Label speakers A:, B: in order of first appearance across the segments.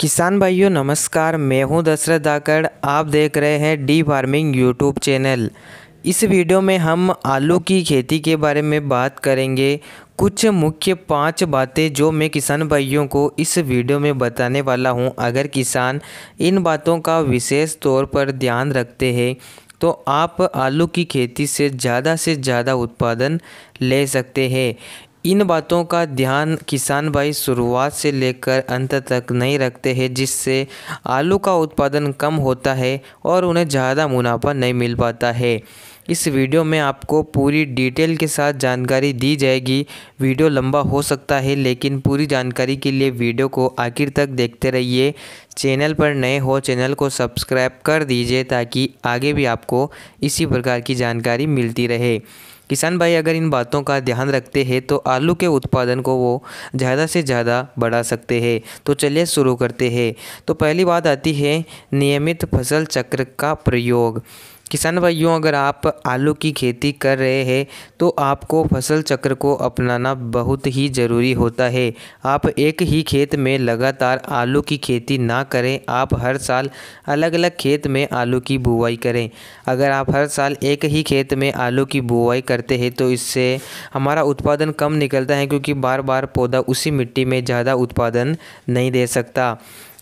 A: किसान भाइयों नमस्कार मैं हूं दशरथ धाकड़ आप देख रहे हैं डी फार्मिंग यूट्यूब चैनल इस वीडियो में हम आलू की खेती के बारे में बात करेंगे कुछ मुख्य पांच बातें जो मैं किसान भाइयों को इस वीडियो में बताने वाला हूं अगर किसान इन बातों का विशेष तौर पर ध्यान रखते हैं तो आप आलू की खेती से ज़्यादा से ज़्यादा उत्पादन ले सकते हैं इन बातों का ध्यान किसान भाई शुरुआत से लेकर अंत तक नहीं रखते हैं जिससे आलू का उत्पादन कम होता है और उन्हें ज़्यादा मुनाफा नहीं मिल पाता है इस वीडियो में आपको पूरी डिटेल के साथ जानकारी दी जाएगी वीडियो लंबा हो सकता है लेकिन पूरी जानकारी के लिए वीडियो को आखिर तक देखते रहिए चैनल पर नए हो चैनल को सब्सक्राइब कर दीजिए ताकि आगे भी आपको इसी प्रकार की जानकारी मिलती रहे किसान भाई अगर इन बातों का ध्यान रखते हैं तो आलू के उत्पादन को वो ज़्यादा से ज़्यादा बढ़ा सकते हैं तो चलिए शुरू करते हैं तो पहली बात आती है नियमित फसल चक्र का प्रयोग किसान भाइयों अगर आप आलू की खेती कर रहे हैं तो आपको फसल चक्र को अपनाना बहुत ही ज़रूरी होता है आप एक ही खेत में लगातार आलू की खेती ना करें आप हर साल अलग अलग खेत में आलू की बुआई करें अगर आप हर साल एक ही खेत में आलू की बुआई करते हैं तो इससे हमारा उत्पादन कम निकलता है क्योंकि बार बार पौधा उसी मिट्टी में ज़्यादा उत्पादन नहीं दे सकता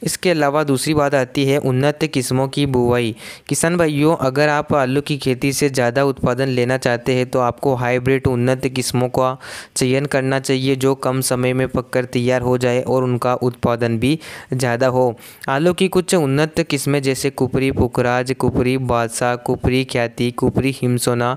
A: इसके अलावा दूसरी बात आती है उन्नत किस्मों की बुवाई किसान भाइयों अगर आप आलू की खेती से ज़्यादा उत्पादन लेना चाहते हैं तो आपको हाइब्रिड उन्नत किस्मों का चयन करना चाहिए जो कम समय में पककर तैयार हो जाए और उनका उत्पादन भी ज़्यादा हो आलू की कुछ उन्नत किस्में जैसे कुपरी पुखराज कुपरी बादशाह कुपरी ख्याति कुपरी हिमसोना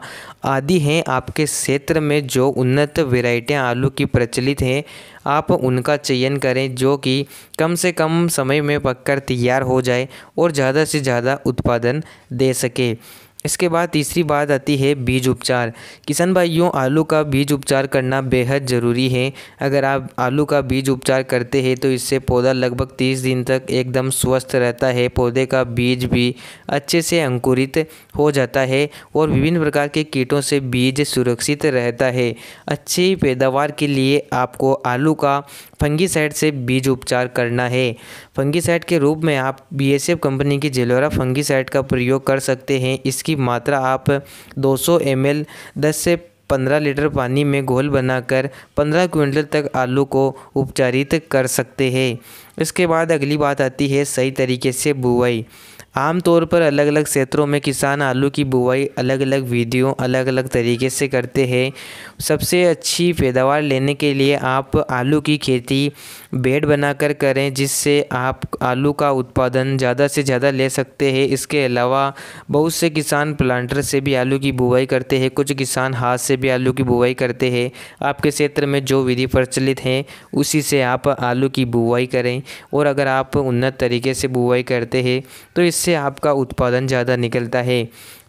A: आदि हैं आपके क्षेत्र में जो उन्नत वेराइटियाँ आलू की प्रचलित हैं आप उनका चयन करें जो कि कम से कम समय में पककर तैयार हो जाए और ज़्यादा से ज़्यादा उत्पादन दे सके इसके बाद तीसरी बात आती है बीज उपचार किसान भाइयों आलू का बीज उपचार करना बेहद ज़रूरी है अगर आप आलू का बीज उपचार करते हैं तो इससे पौधा लगभग तीस दिन तक एकदम स्वस्थ रहता है पौधे का बीज भी अच्छे से अंकुरित हो जाता है और विभिन्न प्रकार के कीटों से बीज सुरक्षित रहता है अच्छी पैदावार के लिए आपको आलू का फंगीसाइड से बीज उपचार करना है फंगीसाइड के रूप में आप बी कंपनी की जेलोरा फंगीसाइड का प्रयोग कर सकते हैं इसके इसकी मात्रा आप 200 सौ 10 से 15 लीटर पानी में घोल बनाकर 15 क्विंटल तक आलू को उपचारित कर सकते हैं इसके बाद अगली बात आती है सही तरीके से बुआई आमतौर पर अलग अलग क्षेत्रों में किसान आलू की बुवाई अलग अलग विधियों अलग अलग तरीके से करते हैं सबसे अच्छी पैदावार लेने के लिए आप आलू की खेती बेड बनाकर करें जिससे आप आलू का उत्पादन ज़्यादा से ज़्यादा ले सकते हैं इसके अलावा बहुत से किसान प्लांटर से भी आलू की बुवाई करते हैं कुछ किसान हाथ से भी आलू की बुवाई करते हैं आपके क्षेत्र में जो विधि प्रचलित हैं उसी से आप आलू की बुवाई करें और अगर आप उन्नत तरीके से बुवाई करते हैं तो इस इससे आपका उत्पादन ज़्यादा निकलता है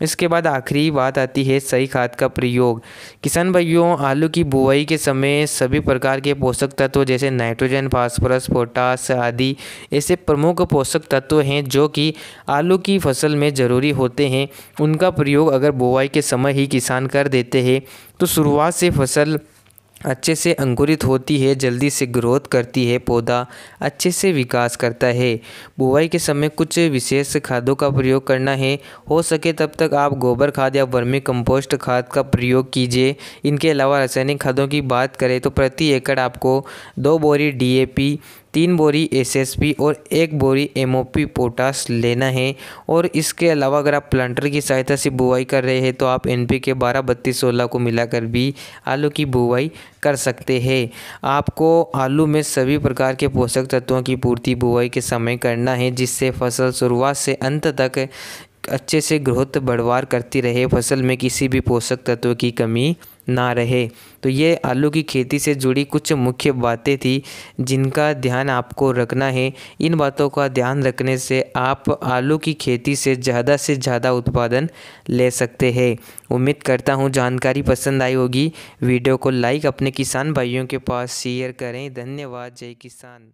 A: इसके बाद आखिरी बात आती है सही खाद का प्रयोग किसान भाइयों आलू की बुआई के समय सभी प्रकार के पोषक तत्व जैसे नाइट्रोजन फास्फोरस पोटास आदि ऐसे प्रमुख पोषक तत्व हैं जो कि आलू की फसल में ज़रूरी होते हैं उनका प्रयोग अगर बुआई के समय ही किसान कर देते हैं तो शुरुआत से फसल अच्छे से अंकुरित होती है जल्दी से ग्रोथ करती है पौधा अच्छे से विकास करता है बुआई के समय कुछ विशेष खादों का प्रयोग करना है हो सके तब तक आप गोबर खाद या वर्मी कंपोस्ट खाद का प्रयोग कीजिए इनके अलावा रासायनिक खादों की बात करें तो प्रति एकड़ आपको दो बोरी डीएपी तीन बोरी एसएसपी और एक बोरी एमओपी पोटास लेना है और इसके अलावा अगर आप प्लांटर की सहायता से बुआई कर रहे हैं तो आप एन पी के बारह बत्तीस सोलह को मिलाकर भी आलू की बुआई कर सकते हैं आपको आलू में सभी प्रकार के पोषक तत्वों की पूर्ति बुआई के समय करना है जिससे फसल शुरुआत से अंत तक अच्छे से ग्रोथ बढ़वार करती रहे फसल में किसी भी पोषक तत्व की कमी ना रहे तो ये आलू की खेती से जुड़ी कुछ मुख्य बातें थी जिनका ध्यान आपको रखना है इन बातों का ध्यान रखने से आप आलू की खेती से ज़्यादा से ज़्यादा उत्पादन ले सकते हैं उम्मीद करता हूँ जानकारी पसंद आई होगी वीडियो को लाइक अपने किसान भाइयों के पास शेयर करें धन्यवाद जय किसान